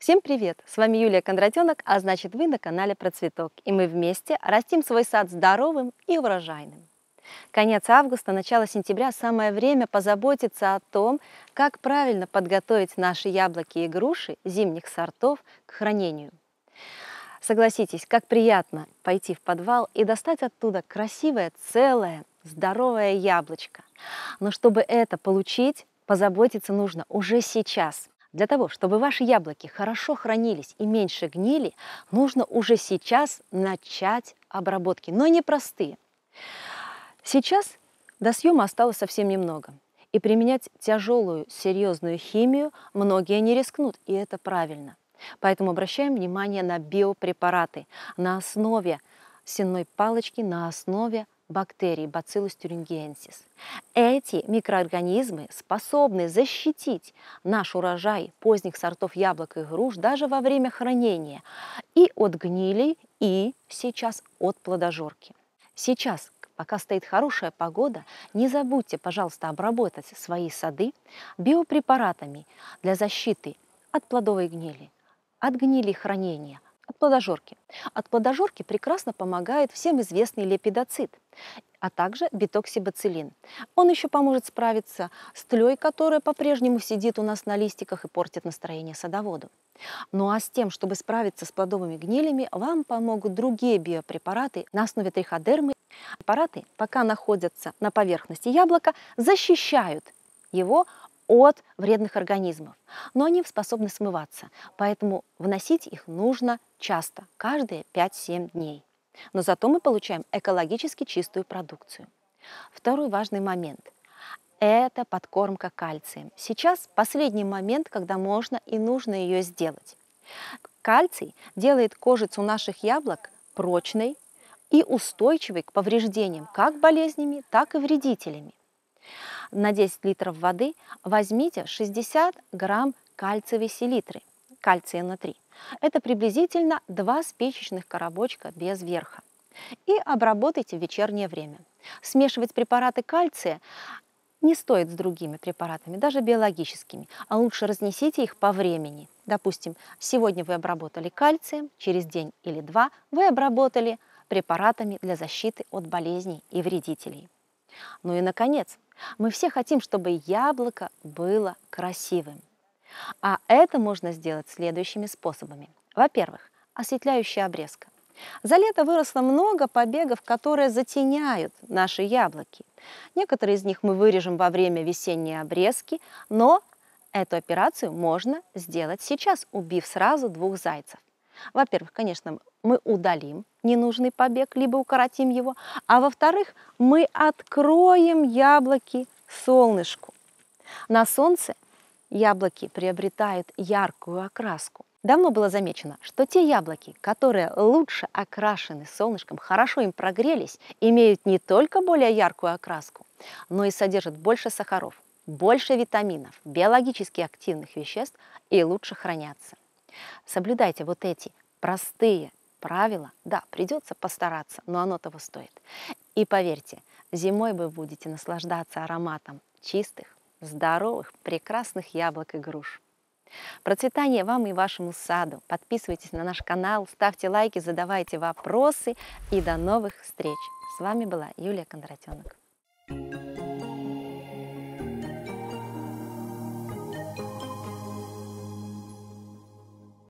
Всем привет! С вами Юлия Кондратенок, а значит вы на канале Про Цветок. И мы вместе растим свой сад здоровым и урожайным. Конец августа, начало сентября – самое время позаботиться о том, как правильно подготовить наши яблоки и груши зимних сортов к хранению. Согласитесь, как приятно пойти в подвал и достать оттуда красивое, целое, здоровое яблочко. Но чтобы это получить, позаботиться нужно уже сейчас. Для того, чтобы ваши яблоки хорошо хранились и меньше гнили, нужно уже сейчас начать обработки, но не простые. Сейчас до съема осталось совсем немного. И применять тяжелую, серьезную химию многие не рискнут, и это правильно. Поэтому обращаем внимание на биопрепараты на основе сенной палочки, на основе бактерии Bacillus thuringiensis. Эти микроорганизмы способны защитить наш урожай поздних сортов яблок и груш даже во время хранения и от гнили, и сейчас от плодожорки. Сейчас, пока стоит хорошая погода, не забудьте, пожалуйста, обработать свои сады биопрепаратами для защиты от плодовой гнили, от гнили хранения – от плодожорки. От плодожорки прекрасно помогает всем известный лепидоцит, а также битоксибацилин. Он еще поможет справиться с тлей, которая по-прежнему сидит у нас на листиках и портит настроение садоводу. Ну а с тем, чтобы справиться с плодовыми гнилями, вам помогут другие биопрепараты на основе триходермы. Препараты, пока находятся на поверхности яблока, защищают его от вредных организмов. Но они способны смываться, поэтому выносить их нужно часто, каждые 5-7 дней. Но зато мы получаем экологически чистую продукцию. Второй важный момент – это подкормка кальцием. Сейчас последний момент, когда можно и нужно ее сделать. Кальций делает кожицу наших яблок прочной и устойчивой к повреждениям как болезнями, так и вредителями на 10 литров воды возьмите 60 грамм кальциевой селитры, кальция на 3. Это приблизительно 2 спичечных коробочка без верха. И обработайте в вечернее время. Смешивать препараты кальция не стоит с другими препаратами, даже биологическими, а лучше разнесите их по времени. Допустим, сегодня вы обработали кальцием, через день или два вы обработали препаратами для защиты от болезней и вредителей. Ну и, наконец, мы все хотим, чтобы яблоко было красивым. А это можно сделать следующими способами. Во-первых, осветляющая обрезка. За лето выросло много побегов, которые затеняют наши яблоки. Некоторые из них мы вырежем во время весенней обрезки, но эту операцию можно сделать сейчас, убив сразу двух зайцев. Во-первых, конечно, мы удалим ненужный побег, либо укоротим его, а во-вторых, мы откроем яблоки солнышку. На солнце яблоки приобретают яркую окраску. Давно было замечено, что те яблоки, которые лучше окрашены солнышком, хорошо им прогрелись, имеют не только более яркую окраску, но и содержат больше сахаров, больше витаминов, биологически активных веществ и лучше хранятся. Соблюдайте вот эти простые правила. Да, придется постараться, но оно того стоит. И поверьте, зимой вы будете наслаждаться ароматом чистых, здоровых, прекрасных яблок и груш. Процветание вам и вашему саду. Подписывайтесь на наш канал, ставьте лайки, задавайте вопросы и до новых встреч. С вами была Юлия Кондратенок.